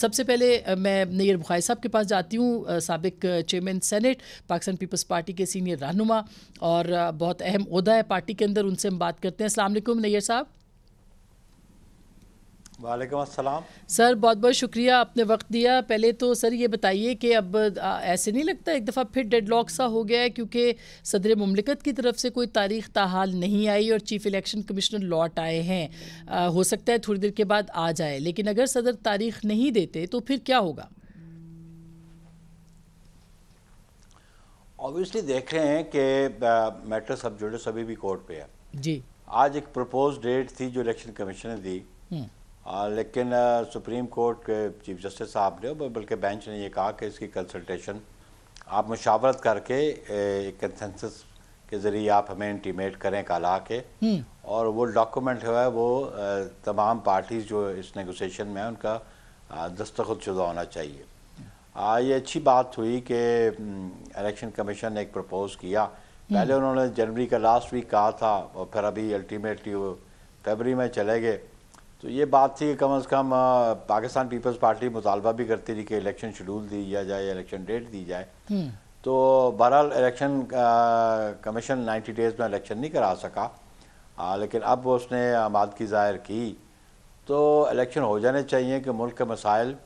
सबसे पहले मैं नैर बुखारी साहब के पास जाती हूँ सबक chairman senate Pakistan peoples party के सीनियर रहनुमा और बहुत अहम अहदा है पार्टी के अंदर उनसे हम बात करते हैं असल नैर साहब वालेकुम अस्सलाम सर बहुत बहुत शुक्रिया आपने वक्त दिया पहले तो सर ये बताइए कि अब ऐसे नहीं लगता एक दफ़ा फिर डेडलॉक सा हो गया है क्योंकि सदर ममलिकत की तरफ से कोई तारीख ताहाल नहीं आई और चीफ़ इलेक्शन कमिश्नर लौट आए हैं आ, हो सकता है थोड़ी देर के बाद आ जाए लेकिन अगर सदर तारीख नहीं देते तो फिर क्या होगा ऑब्वियसली देख रहे हैं कि मैटर सब जुड़े सभी भी कोर्ट पे है जी आज एक प्रपोज डेट थी जो इलेक्शन कमीशन ने दी हम्म। आ, लेकिन आ, सुप्रीम कोर्ट के चीफ जस्टिस साहब ने बल्कि बेंच ने ये कहा कि इसकी कंसल्टेशन आप मुशावरत करके एक कंसेंसस के ज़रिए आप हमें इंटीमेट करें कल आके हम्म। और वो डॉक्यूमेंट जो है वो तमाम पार्टीज जो इस नेगोशिएशन में उनका दस्तखत शुदा होना चाहिए आ, ये अच्छी बात हुई कि इलेक्शन हम्म, कमीशन ने एक प्रपोज़ किया हम्म। पहले उन्होंने जनवरी का लास्ट वीक कहा था और फिर अभी अल्टीमेटली वो फेबरी में चले गए तो ये बात थी कि कम अज़ कम पाकिस्तान पीपल्स पार्टी मुतालबा भी करती रही कि इलेक्शन शेड्यूल दिया जाए इलेक्शन डेट दी जाए हम्म। तो बहरहाल इलेक्शन कमीशन 90 डेज़ में इलेक्शन नहीं करा सका आ, लेकिन अब उसने आमादगी ज़ाहिर की तो इलेक्शन हो जाने चाहिए कि मुल्क के मसाइल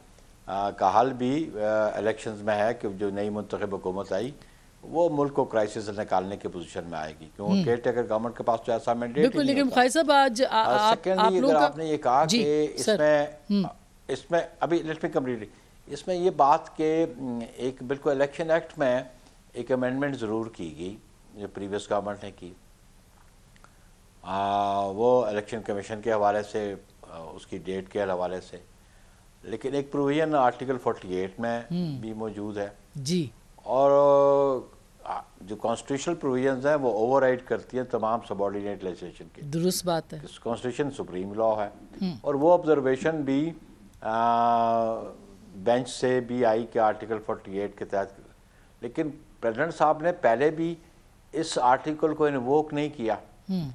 का हल भी इलेक्शंस में है कि जो नई मंतखब हुकूमत आई वो मुल्क को क्राइसिस निकालने की पोजीशन में आएगी क्योंकि केयर टेकर गवर्नमेंट के पास तो ऐसा मैंडेट बिल्कुल लेकिन खाई साहब आज सेकेंडली आ, आप, आप आपने ये कहा कि इसमें हम्म। इसमें अभी लेट मी कम्प्लीटली इसमें ये बात के हम्म, एक बिल्कुल इलेक्शन एक्ट में एक अमेंडमेंट ज़रूर की गई जो प्रीवियस गवर्नमेंट ने की आ, वो इलेक्शन कमीशन के हवाले से उसकी डेट के हवाले से लेकिन एक प्रोविज़न आर्टिकल 48 में हम्म। भी मौजूद है जी और जो कॉन्स्टिट्यूशनल प्रोविजन है वो ओवरराइड करती है तमाम सबॉर्डिनेट लेजिस्लेशन की दुरुस्त बात है कॉन्स्टिट्यूशन सुप्रीम लॉ है हम्म। और वो ऑब्जर्वेशन भी आ, बेंच से भी आई के आर्टिकल 48 के तहत लेकिन प्रेसिडेंट साहब ने पहले भी इस आर्टिकल को इन्वोक नहीं किया हम्म।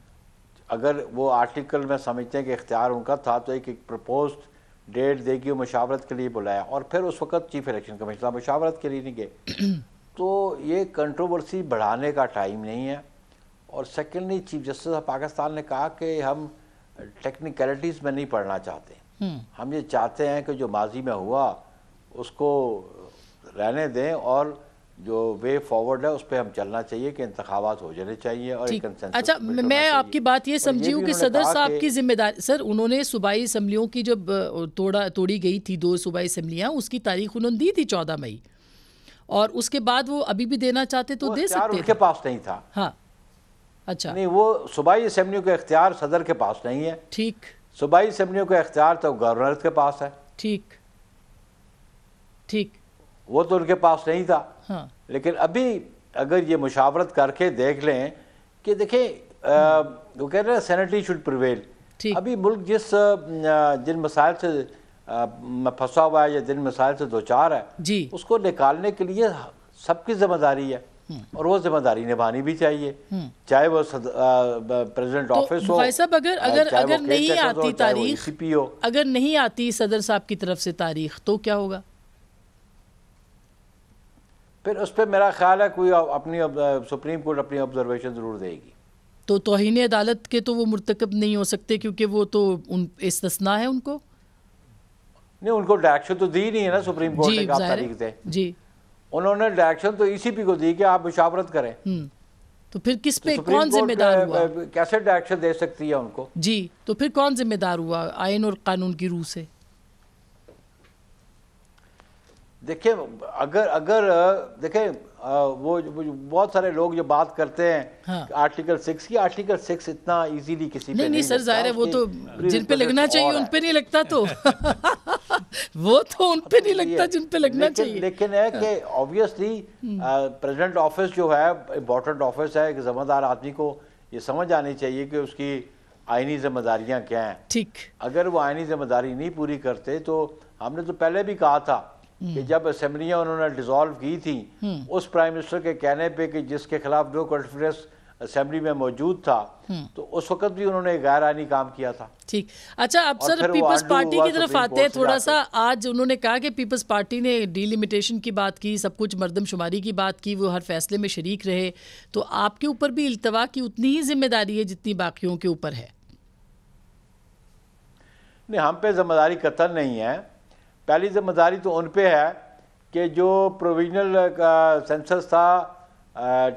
अगर वो आर्टिकल में समझते हैं कि इख्तियार उनका था तो एक, एक प्रपोज डेट देगी मशावरत के लिए बुलाया और फिर उस वक्त चीफ इलेक्शन कमिश्नर मशावरत के लिए नहीं गए हम्म। तो ये कंट्रोवर्सी बढ़ाने का टाइम नहीं है और secondly chief justice of Pakistan ने कहा कि हम टेक्निकलिटीज़ में नहीं पढ़ना चाहते हम्म। हम ये चाहते हैं कि जो माजी में हुआ उसको रहने दें और जो वे फॉरवर्ड है उस पर हम चलना चाहिए कि इंतबात हो जाने चाहिए और अच्छा मैं आपकी बात ये समझी हूँ कि सदर साहब की जिम्मेदारी सर उन्होंने सूबाई असम्बलियों की जब तोड़ा तोड़ी गई थी दो सूबाई असम्बलियाँ उसकी तारीख उन्होंने दी थी चौदह मई और उसके बाद वो अभी भी देना चाहते तो दे सकते उनके पास नहीं था हाँ अच्छा नहीं वो सूबाई असम्बलियों का इख्तियार सदर के पास नहीं है ठीक सूबाई असम्बलियों का इख्तियार तो गवर्नर के पास है ठीक ठीक वो तो उनके पास नहीं था हाँ। लेकिन अभी अगर ये मुशावरत करके देख लें कि देखें वो कह रहे हैं सेनेटरी शुड प्रिवेल अभी मुल्क जिस जिन मसाइल से फंसा हुआ है या जिन मसाइल से दो चार है जी उसको निकालने के लिए सबकी जिम्मेदारी है हम्म। और वो जिम्मेदारी निभानी भी चाहिए हम्म। चाहे वो प्रेसिडेंट तो ऑफिस तो हो भाई साहब अगर अगर अगर नहीं आती तारीख e अगर नहीं आती सदर साहब की तरफ से तारीख तो क्या होगा फिर उस पर मेरा ख्याल है कोई अपनी सुप्रीम कोर्ट अपनी ऑब्जर्वेशन ज़रूर देगी तो तोहन अदालत के तो वो मुरतकब नहीं हो सकते क्योंकि वो तो उन है उनको नहीं उनको डायरेक्शन तो दी नहीं है ना सुप्रीम कोर्ट ने कहा तारीख दे जी उन्होंने डायरेक्शन तो ईसीपी को दी कि आप मुशावरत करें हम्म। तो फिर किस तो पे तो कौन जिम्मेदार हुआ कैसे डायरेक्शन दे सकती है उनको जी तो फिर कौन जिम्मेदार हुआ आयन और कानून की रूह से देखिए अगर अगर देखिए वो बहुत सारे लोग जो बात करते हैं हाँ। आर्टिकल सिक्स की आर्टिकल सिक्स इतना इजीली किसी नहीं, पे नहीं, नहीं सर जाहिर है वो तो जिन पे लगना चाहिए उन पे नहीं लगता तो वो तो उन पे नहीं लगता जिन पे लगना लेकिन, चाहिए लेकिन है कि ऑब्वियसली प्रेसिडेंट ऑफिस जो है इम्पोर्टेंट ऑफिस है कि जमादार आदमी को ये समझ आनी चाहिए कि उसकी आइनी जिम्मेदारियां क्या हैं ठीक अगर वो आइनी जिम्मेदारी नहीं पूरी करते तो हमने तो पहले भी कहा था कि हम्म। जब असम्बलियाँ उन्होंने डिसॉल्व की थी हम्म। उस प्राइम मिनिस्टर के कहने पे कि जिसके खिलाफ नो कॉन्फिडेंस असेंबली में मौजूद था हम्म। तो उस वक्त भी उन्होंने गैर आनी काम किया था ठीक अच्छा अब सर पीपल्स पार्टी की तरफ आते हैं थोड़ा सा आज उन्होंने कहा कि पीपल्स पार्टी ने डिलिमिटेशन की बात की सब कुछ मरदमशुमारी की बात की वो हर फैसले में शरीक रहे तो आपके ऊपर भी अल्तवा की उतनी ही जिम्मेदारी है जितनी बाकियों के ऊपर है नहीं हम पे जिम्मेदारी कतल नहीं है पहली जिम्मेदारी तो उन पे है कि जो प्रोविजनल सेंसस था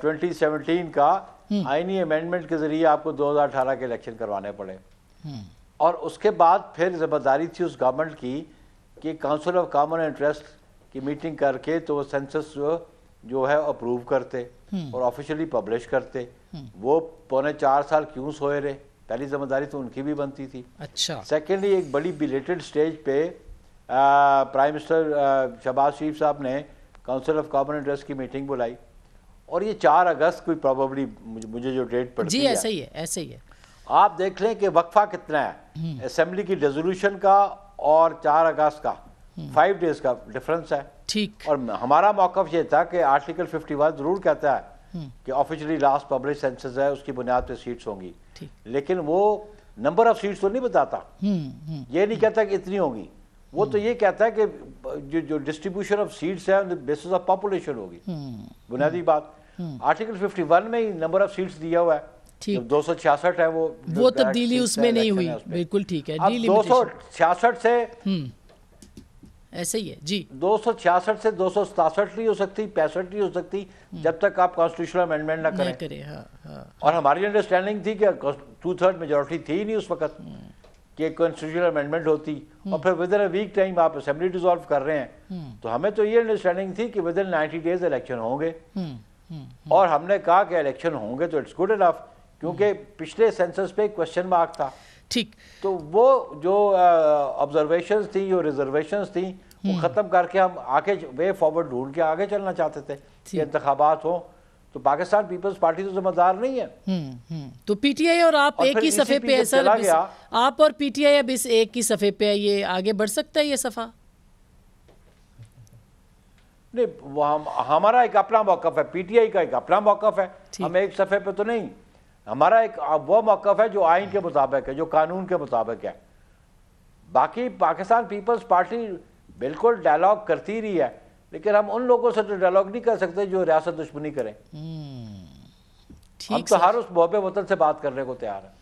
ट्वेंटी सेवनटीन का हम्म। आईनी अमेंडमेंट के जरिए आपको 2018 के इलेक्शन करवाने पड़े हम्म। और उसके बाद फिर जिम्मेदारी थी उस गवर्नमेंट की कि काउंसिल ऑफ कॉमन इंटरेस्ट की मीटिंग करके तो वो सेंसस जो, जो है अप्रूव करते हम्म। और ऑफिशियली पब्लिश करते वो पौने चार साल क्यों सोए रहे पहली जिम्मेदारी तो उनकी भी बनती थी अच्छा सेकेंडली एक बड़ी बिलेटेड स्टेज पे प्राइम मिनिस्टर शहबाज शरीफ साहब ने काउंसिल ऑफ कॉमन इंटरेस्ट की मीटिंग बुलाई और ये चार अगस्त कोई प्रॉबली मुझे जो डेट पड़ती जी ऐसे ही है ऐसे ही है आप देख लें कि वक्फा कितना है असेंबली हम्म। की रेजोल्यूशन का और चार अगस्त का फाइव हम्म। डेज का डिफरेंस है ठीक और हमारा मौकफ ये था कि आर्टिकल फिफ्टी वन जरूर कहता है हम्म। कि ऑफिशियली लास्ट पब्लिक सेंसस है उसकी बुनियाद पे सीट्स होंगी लेकिन वो नंबर ऑफ सीट्स तो नहीं बताता ये नहीं कहता कि इतनी होंगी वो तो ये कहता है कि जो जो डिस्ट्रीब्यूशन ऑफ सीट्स है बेसिस ऑफ पॉपुलेशन होगी बुनियादी बात आर्टिकल हम्म। 51 में ही नंबर ऑफ सीट्स दिया हुआ है ठीक दो सौ छियासठ है वो वो तब्दीली तो उसमें नहीं हुई बिल्कुल ठीक है दो सौ छियासठ से हम्म। ऐसे ही है जी दो सौ छियासठ से दो सौ सतासठ नहीं हो सकती पैंसठ नहीं हो सकती हम्म। जब तक आप कॉन्स्टिट्यूशनल अमेंडमेंट ना करें, करे, हा, हा, और हमारी अंडरस्टैंडिंग थी कि टू थर्ड मेजोरिटी थी नहीं उस वक्त कि कॉन्स्टिट्यूशनल अमेंडमेंट होती और फिर within a week time आप असेंबली डिजोल्व कर रहे हैं तो हमें तो ये अंडरस्टैंडिंग थी कि within ninety days election होंगे हम्म, और हमने कहा कि इलेक्शन होंगे तो इट्स गुड इनफ क्योंकि हम्म। पिछले सेंसस पे क्वेश्चन मार्क था ठीक तो वो जो ऑब्जर्वेशन थी जो रिजर्वेशन थी वो हम्म। ख़त्म करके हम आगे वे फॉरवर्ड ढूंढ के आगे चलना चाहते थे कि इंतबात हो तो पाकिस्तान पीपल्स पार्टी तो जिम्मेदार नहीं है तो पीटीआई और आप और एक ही सफे पे है सर आप और पीटीआई अब इस एक ही सफे पे है ये आगे बढ़ सकता है ये सफा नहीं हम हमारा एक अपना मौकफ है पीटीआई का एक अपना मौकफ है हम एक सफ़े पे तो नहीं हमारा एक वो मौकफ है जो आइन के मुताबिक है जो कानून के मुताबिक है बाकी पाकिस्तान पीपल्स पार्टी बिल्कुल डायलॉग करती रही है लेकिन हम उन लोगों से तो डायलॉग नहीं कर सकते जो रियासत दुश्मनी करें हम्म। हम तो हर उस मोहबे वतन से बात करने को तैयार हैं